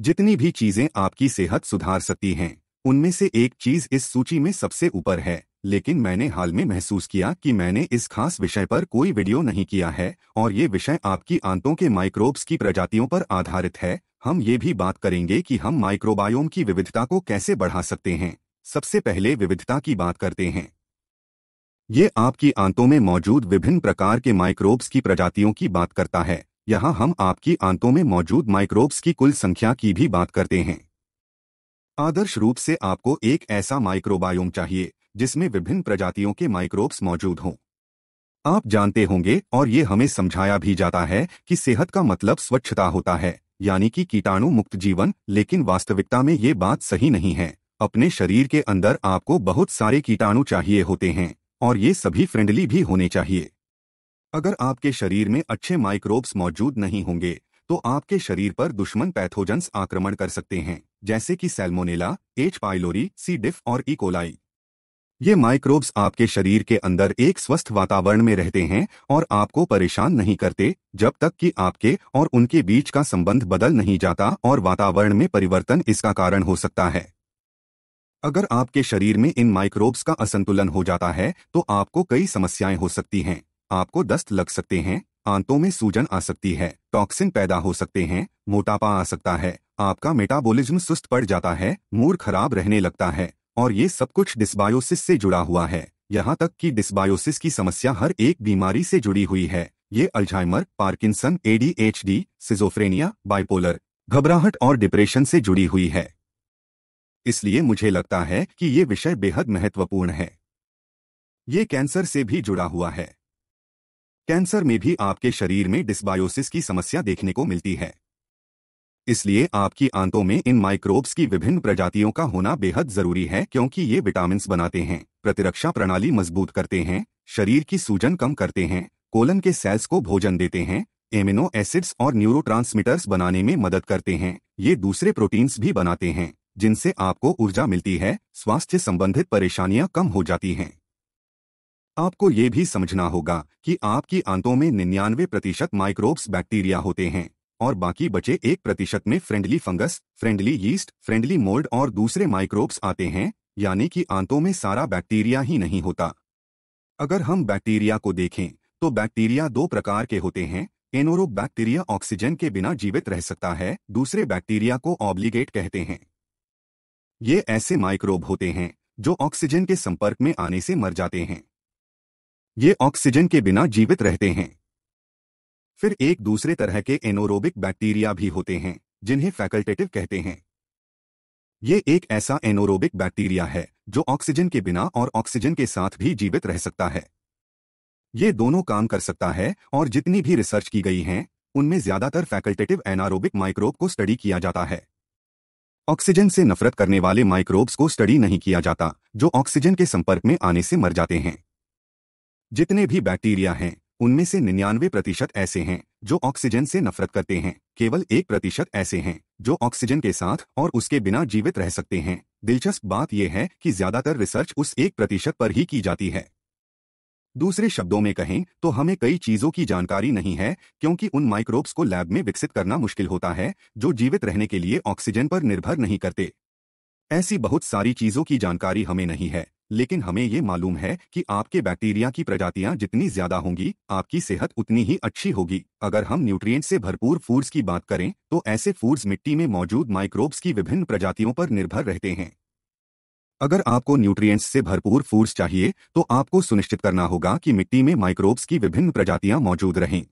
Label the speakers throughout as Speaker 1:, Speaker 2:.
Speaker 1: जितनी भी चीजें आपकी सेहत सुधार सकती हैं उनमें से एक चीज इस सूची में सबसे ऊपर है लेकिन मैंने हाल में महसूस किया कि मैंने इस खास विषय पर कोई वीडियो नहीं किया है और ये विषय आपकी आंतों के माइक्रोब्स की प्रजातियों पर आधारित है हम ये भी बात करेंगे कि हम माइक्रोबायोम की विविधता को कैसे बढ़ा सकते हैं सबसे पहले विविधता की बात करते हैं ये आपकी आंतों में मौजूद विभिन्न प्रकार के माइक्रोब्स की प्रजातियों की बात करता है यहाँ हम आपकी आंतों में मौजूद माइक्रोब्स की कुल संख्या की भी बात करते हैं आदर्श रूप से आपको एक ऐसा माइक्रोबायोम चाहिए जिसमें विभिन्न प्रजातियों के माइक्रोब्स मौजूद हों आप जानते होंगे और ये हमें समझाया भी जाता है कि सेहत का मतलब स्वच्छता होता है यानी कि कीटाणु मुक्त जीवन लेकिन वास्तविकता में ये बात सही नहीं है अपने शरीर के अंदर आपको बहुत सारे कीटाणु चाहिए होते हैं और ये सभी फ्रेंडली भी होने चाहिए अगर आपके शरीर में अच्छे माइक्रोब्स मौजूद नहीं होंगे तो आपके शरीर पर दुश्मन पैथोजन्स आक्रमण कर सकते हैं जैसे कि salmonella H pylori C diff और इकोलाई e. ये माइक्रोब्स आपके शरीर के अंदर एक स्वस्थ वातावरण में रहते हैं और आपको परेशान नहीं करते जब तक कि आपके और उनके बीच का संबंध बदल नहीं जाता और वातावरण में परिवर्तन इसका कारण हो सकता है अगर आपके शरीर में इन माइक्रोब्स का असंतुलन हो जाता है तो आपको कई समस्याएं हो सकती हैं आपको दस्त लग सकते हैं आंतों में सूजन आ सकती है टॉक्सिन पैदा हो सकते हैं मोटापा आ सकता है आपका मेटाबॉलिज्म सुस्त पड़ जाता है मूड खराब रहने लगता है और ये सब कुछ डिस्बायोसिस से जुड़ा हुआ है यहाँ तक कि डिस्बायोसिस की समस्या हर एक बीमारी से जुड़ी हुई है ये Alzheimer Parkinson ADHD schizophrenia bipolar घबराहट और डिप्रेशन से जुड़ी हुई है इसलिए मुझे लगता है कि ये विषय बेहद महत्वपूर्ण है ये कैंसर से भी जुड़ा हुआ है कैंसर में भी आपके शरीर में डिस्बायोसिस की समस्या देखने को मिलती है इसलिए आपकी आंतों में इन माइक्रोब्स की विभिन्न प्रजातियों का होना बेहद जरूरी है क्योंकि ये विटामिन बनाते हैं प्रतिरक्षा प्रणाली मजबूत करते हैं शरीर की सूजन कम करते हैं कोलन के सेल्स को भोजन देते हैं एमिनो एसिड्स और न्यूरो बनाने में मदद करते हैं ये दूसरे प्रोटीन्स भी बनाते हैं जिनसे आपको ऊर्जा मिलती है स्वास्थ्य संबंधित परेशानियां कम हो जाती हैं आपको ये भी समझना होगा कि आपकी आंतों में निन्यानवे प्रतिशत माइक्रोब्स बैक्टीरिया होते हैं और बाकी बचे एक प्रतिशत में friendly fungus friendly yeast friendly mould और दूसरे माइक्रोब्स आते हैं यानी कि आंतों में सारा बैक्टीरिया ही नहीं होता अगर हम बैक्टीरिया को देखें तो बैक्टीरिया दो प्रकार के होते हैं एनोरो बैक्टीरिया ऑक्सीजन के बिना जीवित रह सकता है दूसरे बैक्टीरिया को ऑब्लिगेट कहते हैं ये ऐसे माइक्रोब होते हैं जो ऑक्सीजन के संपर्क में आने से मर जाते हैं ये ऑक्सीजन के बिना जीवित रहते हैं फिर एक दूसरे तरह के एनोरोबिक बैक्टीरिया भी होते हैं जिन्हें फैकल्टेटिव कहते हैं ये एक ऐसा एनोरोबिक बैक्टीरिया है जो ऑक्सीजन के बिना और ऑक्सीजन के साथ भी जीवित रह सकता है ये दोनों काम कर सकता है और जितनी भी रिसर्च की गई है उनमें ज्यादातर फैकल्टेटिव एनारोबिक माइक्रोब को स्टडी किया जाता है ऑक्सीजन से नफरत करने वाले माइक्रोब्स को स्टडी नहीं किया जाता जो ऑक्सीजन के संपर्क में आने से मर जाते हैं जितने भी बैक्टीरिया हैं उनमें से निन्यानवे प्रतिशत ऐसे हैं जो ऑक्सीजन से नफरत करते हैं केवल एक प्रतिशत ऐसे हैं जो ऑक्सीजन के साथ और उसके बिना जीवित रह सकते हैं दिलचस्प बात यह है कि ज्यादातर रिसर्च उस एक प्रतिशत पर ही की जाती है दूसरे शब्दों में कहें तो हमें कई चीज़ों की जानकारी नहीं है क्योंकि उन माइक्रोब्स को लैब में विकसित करना मुश्किल होता है जो जीवित रहने के लिए ऑक्सीजन पर निर्भर नहीं करते ऐसी बहुत सारी चीज़ों की जानकारी हमें नहीं है लेकिन हमें ये मालूम है कि आपके बैक्टीरिया की प्रजातियां जितनी ज्यादा होंगी आपकी सेहत उतनी ही अच्छी होगी अगर हम न्यूट्रिएंट से भरपूर फूड्स की बात करें तो ऐसे फूड्स मिट्टी में मौजूद माइक्रोब्स की विभिन्न प्रजातियों पर निर्भर रहते हैं अगर आपको न्यूट्रिएंट्स से भरपूर फूड्स चाहिए तो आपको सुनिश्चित करना होगा कि मिट्टी में माइक्रोब्स की विभिन्न प्रजातियां मौजूद रहें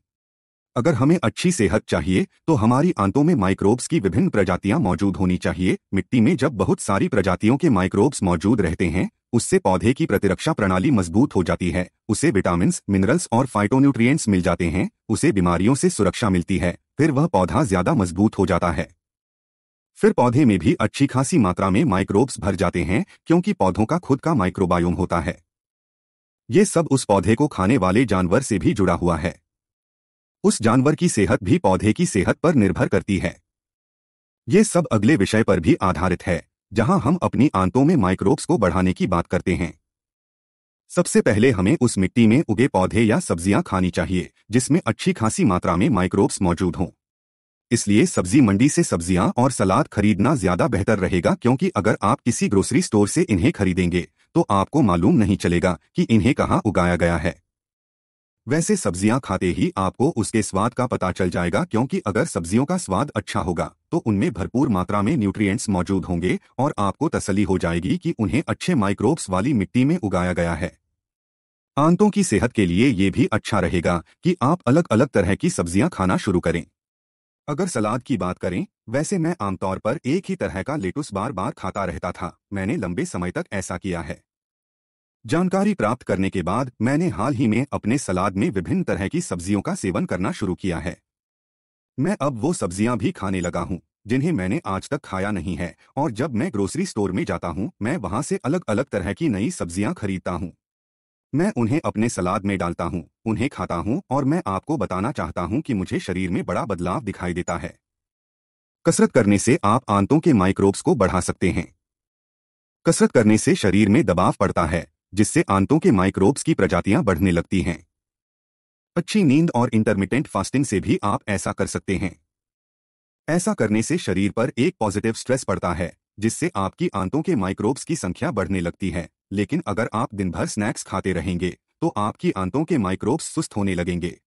Speaker 1: अगर हमें अच्छी सेहत चाहिए तो हमारी आंतों में माइक्रोब्स की विभिन्न प्रजातियां मौजूद होनी चाहिए मिट्टी में जब बहुत सारी प्रजातियों के माइक्रोब्स मौजूद रहते हैं उससे पौधे की प्रतिरक्षा प्रणाली मजबूत हो जाती है उसे विटामिन मिनरल्स और फाइटोन्यूट्रिएंट्स मिल जाते हैं उसे बीमारियों से सुरक्षा मिलती है फिर वह पौधा ज्यादा मजबूत हो जाता है फिर पौधे में भी अच्छी खासी मात्रा में माइक्रोब्स भर जाते हैं क्योंकि पौधों का खुद का माइक्रोबायोम होता है ये सब उस पौधे को खाने वाले जानवर से भी जुड़ा हुआ है उस जानवर की सेहत भी पौधे की सेहत पर निर्भर करती है ये सब अगले विषय पर भी आधारित है जहां हम अपनी आंतों में माइक्रोब्स को बढ़ाने की बात करते हैं सबसे पहले हमें उस मिट्टी में उगे पौधे या सब्जियां खानी चाहिए जिसमें अच्छी खासी मात्रा में माइक्रोब्स मौजूद हों इसलिए सब्जी मंडी से सब्जियां और सलाद खरीदना ज्यादा बेहतर रहेगा क्योंकि अगर आप किसी ग्रोसरी स्टोर से इन्हें खरीदेंगे तो आपको मालूम नहीं चलेगा कि इन्हें कहाँ उगाया गया है वैसे सब्जियां खाते ही आपको उसके स्वाद का पता चल जाएगा क्योंकि अगर सब्जियों का स्वाद अच्छा होगा तो उनमें भरपूर मात्रा में न्यूट्रिएंट्स मौजूद होंगे और आपको तसली हो जाएगी कि उन्हें अच्छे माइक्रोब्स वाली मिट्टी में उगाया गया है आंतों की सेहत के लिए ये भी अच्छा रहेगा कि आप अलग अलग तरह की सब्जियां खाना शुरू करें अगर सलाद की बात करें वैसे मैं आमतौर पर एक ही तरह का लेटुस बार बार खाता रहता था मैंने लंबे समय तक ऐसा किया है जानकारी प्राप्त करने के बाद मैंने हाल ही में अपने सलाद में विभिन्न तरह की सब्जियों का सेवन करना शुरू किया है मैं अब वो सब्जियां भी खाने लगा हूं जिन्हें मैंने आज तक खाया नहीं है और जब मैं ग्रोसरी स्टोर में जाता हूँ मैं वहां से अलग अलग तरह की नई सब्जियां खरीदता हूँ मैं उन्हें अपने सलाद में डालता हूँ उन्हें खाता हूँ और मैं आपको बताना चाहता हूँ कि मुझे शरीर में बड़ा बदलाव दिखाई देता है कसरत करने से आप आंतों के माइक्रोब्स को बढ़ा सकते हैं कसरत करने से शरीर में दबाव पड़ता है जिससे आंतों के माइक्रोब्स की प्रजातियां बढ़ने लगती हैं अच्छी नींद और इंटरमिटेंट फास्टिंग से भी आप ऐसा कर सकते हैं ऐसा करने से शरीर पर एक पॉजिटिव स्ट्रेस पड़ता है जिससे आपकी आंतों के माइक्रोब्स की संख्या बढ़ने लगती है लेकिन अगर आप दिन भर स्नैक्स खाते रहेंगे तो आपकी आंतों के माइक्रोब्स सुस्त होने लगेंगे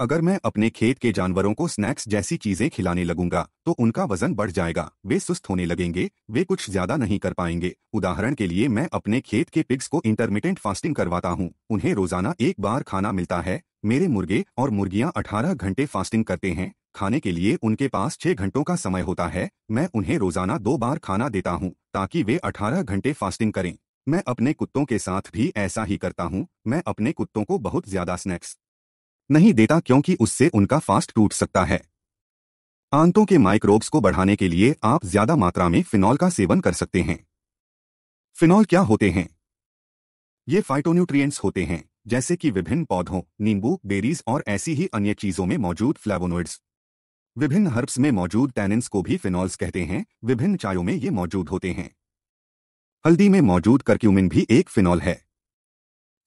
Speaker 1: अगर मैं अपने खेत के जानवरों को स्नैक्स जैसी चीजें खिलाने लगूंगा तो उनका वजन बढ़ जाएगा वे सुस्त होने लगेंगे वे कुछ ज्यादा नहीं कर पाएंगे उदाहरण के लिए मैं अपने खेत के पिग्स को इंटरमीडियंट फास्टिंग करवाता हूँ उन्हें रोजाना एक बार खाना मिलता है मेरे मुर्गे और मुर्गियाँ अठारह घंटे फास्टिंग करते हैं खाने के लिए उनके पास छह घंटों का समय होता है मैं उन्हें रोजाना दो बार खाना देता हूँ ताकि वे अठारह घंटे फास्टिंग करें मैं अपने कुत्तों के साथ भी ऐसा ही करता हूँ मैं अपने कुत्तों को बहुत ज्यादा स्नैक्स नहीं देता क्योंकि उससे उनका फास्ट टूट सकता है आंतों के माइक्रोब्स को बढ़ाने के लिए आप ज्यादा मात्रा में फिनॉल का सेवन कर सकते हैं फिनॉल क्या होते हैं ये फाइटोन्यूट्रिएंट्स होते हैं जैसे कि विभिन्न पौधों नींबू बेरीज और ऐसी ही अन्य चीजों में मौजूद फ्लेवोनोइड्स विभिन्न हर्ब्स में मौजूद टैनिन्स को भी फिनॉल्स कहते हैं विभिन्न चायों में ये मौजूद होते हैं हल्दी में मौजूद करक्यूमिन भी एक फिनॉल है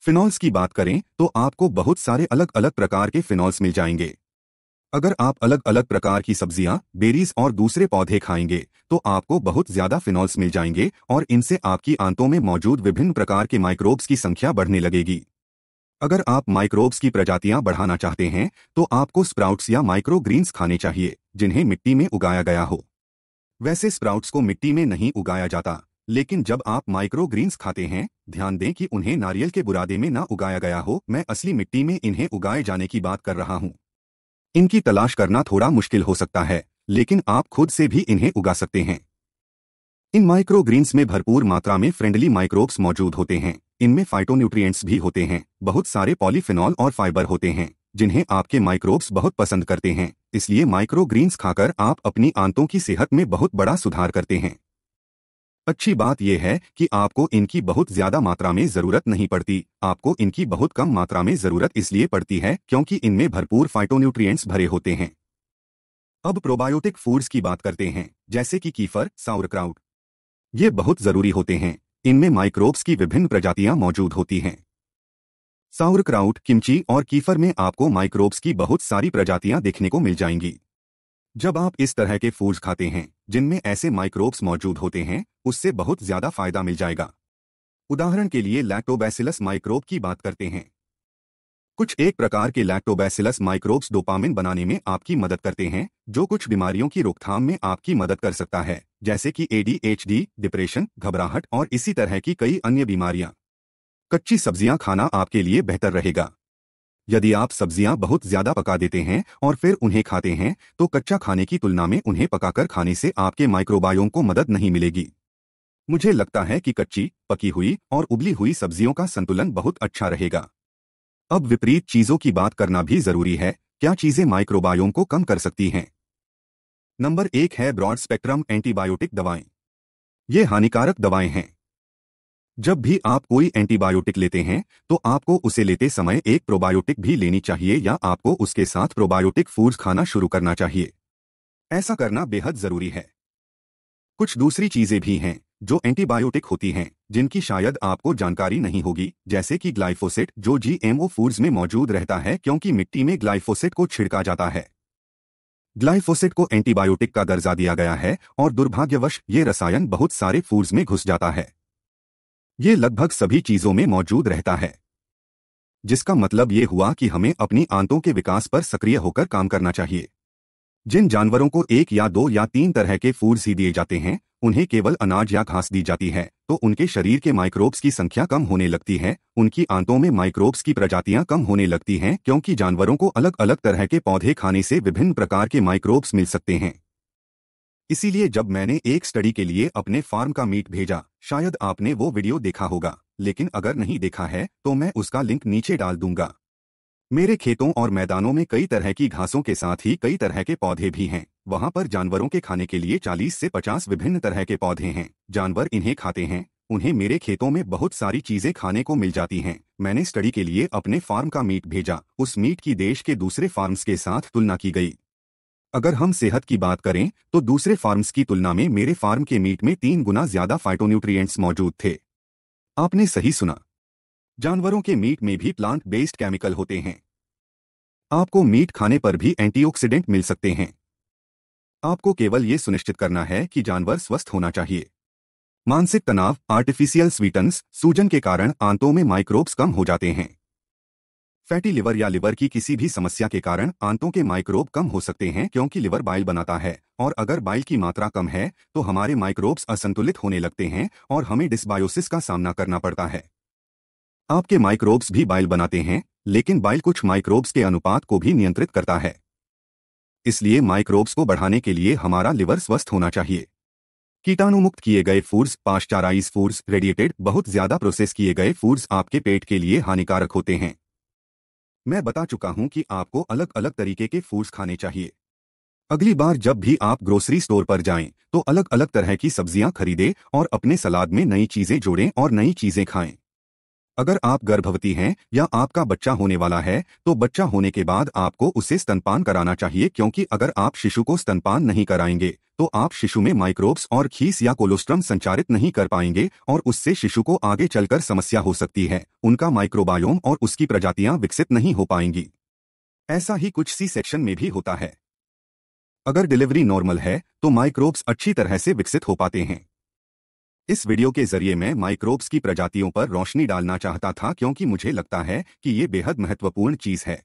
Speaker 1: फिनॉल्स की बात करें तो आपको बहुत सारे अलग अलग प्रकार के फिनॉल्स मिल जाएंगे अगर आप अलग अलग प्रकार की सब्जियां बेरीज और दूसरे पौधे खाएंगे तो आपको बहुत ज्यादा फिनॉल्स मिल जाएंगे और इनसे आपकी आंतों में मौजूद विभिन्न प्रकार के माइक्रोब्स की संख्या बढ़ने लगेगी अगर आप माइक्रोब्स की प्रजातियां बढ़ाना चाहते हैं तो आपको स्प्राउट्स या माइक्रोग्रीन्स खाने चाहिए जिन्हें मिट्टी में उगाया गया हो वैसे स्प्राउट्स को मिट्टी में नहीं उगाया जाता लेकिन जब आप माइक्रोग्रीन्स खाते हैं ध्यान दें कि उन्हें नारियल के बुरादे में ना उगाया गया हो मैं असली मिट्टी में इन्हें उगाए जाने की बात कर रहा हूं इनकी तलाश करना थोड़ा मुश्किल हो सकता है लेकिन आप खुद से भी इन्हें उगा सकते हैं इन माइक्रोग्रीन्स में भरपूर मात्रा में फ्रेंडली माइक्रोब्स मौजूद होते हैं इनमें फाइटोन्यूट्रिएंट्स भी होते हैं बहुत सारे पॉलीफिनॉल और फाइबर होते हैं जिन्हें आपके माइक्रोब्स बहुत पसंद करते हैं इसलिए माइक्रोग्रीन्स खाकर आप अपनी आंतों की सेहत में बहुत बड़ा सुधार करते हैं अच्छी बात यह है कि आपको इनकी बहुत ज्यादा मात्रा में जरूरत नहीं पड़ती आपको इनकी बहुत कम मात्रा में जरूरत इसलिए पड़ती है क्योंकि इनमें भरपूर फाइटोन्यूट्रिएंट्स भरे होते हैं अब प्रोबायोटिक फूड्स की बात करते हैं जैसे कि कीफर साउरक्राउट ये बहुत जरूरी होते हैं इनमें माइक्रोब्स की विभिन्न प्रजातियां मौजूद होती हैं साउरक्राउट किमची और कीफर में आपको माइक्रोब्स की बहुत सारी प्रजातियां देखने को मिल जाएंगी जब आप इस तरह के फूड्स खाते हैं जिनमें ऐसे माइक्रोब्स मौजूद होते हैं उससे बहुत ज्यादा फायदा मिल जाएगा उदाहरण के लिए लैक्टोबैसिलस माइक्रोब की बात करते हैं कुछ एक प्रकार के लैक्टोबैसिलस माइक्रोब्स डोपामिन बनाने में आपकी मदद करते हैं जो कुछ बीमारियों की रोकथाम में आपकी मदद कर सकता है जैसे कि एडीएचडी, डिप्रेशन घबराहट और इसी तरह की कई अन्य बीमारियां कच्ची सब्जियां खाना आपके लिए बेहतर रहेगा यदि आप सब्जियां बहुत ज्यादा पका देते हैं और फिर उन्हें खाते हैं तो कच्चा खाने की तुलना में उन्हें पकाकर खाने से आपके माइक्रोबायोम को मदद नहीं मिलेगी मुझे लगता है कि कच्ची पकी हुई और उबली हुई सब्जियों का संतुलन बहुत अच्छा रहेगा अब विपरीत चीजों की बात करना भी जरूरी है क्या चीजें माइक्रोबायोम को कम कर सकती हैं नंबर एक है ब्रॉड स्पेक्ट्रम एंटीबायोटिक दवाएं ये हानिकारक दवाएं हैं जब भी आप कोई एंटीबायोटिक लेते हैं तो आपको उसे लेते समय एक प्रोबायोटिक भी लेनी चाहिए या आपको उसके साथ प्रोबायोटिक फूड्स खाना शुरू करना चाहिए ऐसा करना बेहद ज़रूरी है कुछ दूसरी चीज़ें भी हैं जो एंटीबायोटिक होती हैं जिनकी शायद आपको जानकारी नहीं होगी जैसे कि ग्लाइफोसेट जो जीएमओ फूड्स में मौजूद रहता है क्योंकि मिट्टी में ग्लाइफोसेट को छिड़का जाता है ग्लाइफोसेट को एंटीबायोटिक का दर्जा दिया गया है और दुर्भाग्यवश ये रसायन बहुत सारे फूड्स में घुस जाता है ये लगभग सभी चीजों में मौजूद रहता है जिसका मतलब ये हुआ कि हमें अपनी आंतों के विकास पर सक्रिय होकर काम करना चाहिए जिन जानवरों को एक या दो या तीन तरह के फूड्स ही दिए जाते हैं उन्हें केवल अनाज या घास दी जाती है तो उनके शरीर के माइक्रोब्स की संख्या कम होने लगती है उनकी आंतों में माइक्रोब्स की प्रजातियां कम होने लगती हैं क्योंकि जानवरों को अलग अलग तरह के पौधे खाने से विभिन्न प्रकार के माइक्रोब्स मिल सकते हैं इसीलिए जब मैंने एक स्टडी के लिए अपने फार्म का मीट भेजा शायद आपने वो वीडियो देखा होगा लेकिन अगर नहीं देखा है तो मैं उसका लिंक नीचे डाल दूंगा मेरे खेतों और मैदानों में कई तरह की घासों के साथ ही कई तरह के पौधे भी हैं वहाँ पर जानवरों के खाने के लिए 40 से 50 विभिन्न तरह के पौधे हैं जानवर इन्हें खाते हैं उन्हें मेरे खेतों में बहुत सारी चीजें खाने को मिल जाती हैं मैंने स्टडी के लिए अपने फार्म का मीट भेजा उस मीट की देश के दूसरे फार्म्स के साथ तुलना की गई अगर हम सेहत की बात करें तो दूसरे फार्म्स की तुलना में मेरे फार्म के मीट में तीन गुना ज्यादा फाइटोन्यूट्रिएंट्स मौजूद थे आपने सही सुना जानवरों के मीट में भी प्लांट बेस्ड केमिकल होते हैं आपको मीट खाने पर भी एंटीऑक्सीडेंट मिल सकते हैं आपको केवल ये सुनिश्चित करना है कि जानवर स्वस्थ होना चाहिए मानसिक तनाव आर्टिफिशियल स्वीटन्स सूजन के कारण आंतों में माइक्रोब्स कम हो जाते हैं फैटी लिवर या लिवर की किसी भी समस्या के कारण आंतों के माइक्रोब कम हो सकते हैं क्योंकि लिवर बाइल बनाता है और अगर बाइल की मात्रा कम है तो हमारे माइक्रोब्स असंतुलित होने लगते हैं और हमें डिसबायोसिस का सामना करना पड़ता है आपके माइक्रोब्स भी बाइल बनाते हैं लेकिन बाइल कुछ माइक्रोब्स के अनुपात को भी नियंत्रित करता है इसलिए माइक्रोब्स को बढ़ाने के लिए हमारा लिवर स्वस्थ होना चाहिए कीटाणुमुक्त किए गए फूड्स पाश्चाराइज फूड्स रेडिएटेड बहुत ज्यादा प्रोसेस किए गए फूड्स आपके पेट के लिए हानिकारक होते हैं मैं बता चुका हूं कि आपको अलग अलग तरीके के फूड्स खाने चाहिए अगली बार जब भी आप ग्रोसरी स्टोर पर जाएं तो अलग अलग तरह की सब्जियां खरीदें और अपने सलाद में नई चीजें जोड़ें और नई चीजें खाएं अगर आप गर्भवती हैं या आपका बच्चा होने वाला है तो बच्चा होने के बाद आपको उसे स्तनपान कराना चाहिए क्योंकि अगर आप शिशु को स्तनपान नहीं कराएंगे तो आप शिशु में माइक्रोब्स और खीस या कोलोस्ट्रम संचारित नहीं कर पाएंगे और उससे शिशु को आगे चलकर समस्या हो सकती है उनका माइक्रोबायोम और उसकी प्रजातियां विकसित नहीं हो पाएंगी ऐसा ही कुछ सी सेक्शन में भी होता है अगर डिलीवरी नॉर्मल है तो माइक्रोब्स अच्छी तरह से विकसित हो पाते हैं इस वीडियो के जरिए मैं माइक्रोब्स की प्रजातियों पर रोशनी डालना चाहता था क्योंकि मुझे लगता है कि ये बेहद महत्वपूर्ण चीज है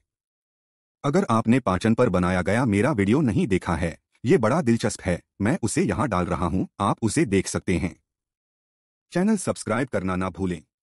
Speaker 1: अगर आपने पाचन पर बनाया गया मेरा वीडियो नहीं देखा है ये बड़ा दिलचस्प है मैं उसे यहाँ डाल रहा हूँ आप उसे देख सकते हैं चैनल सब्सक्राइब करना ना भूलें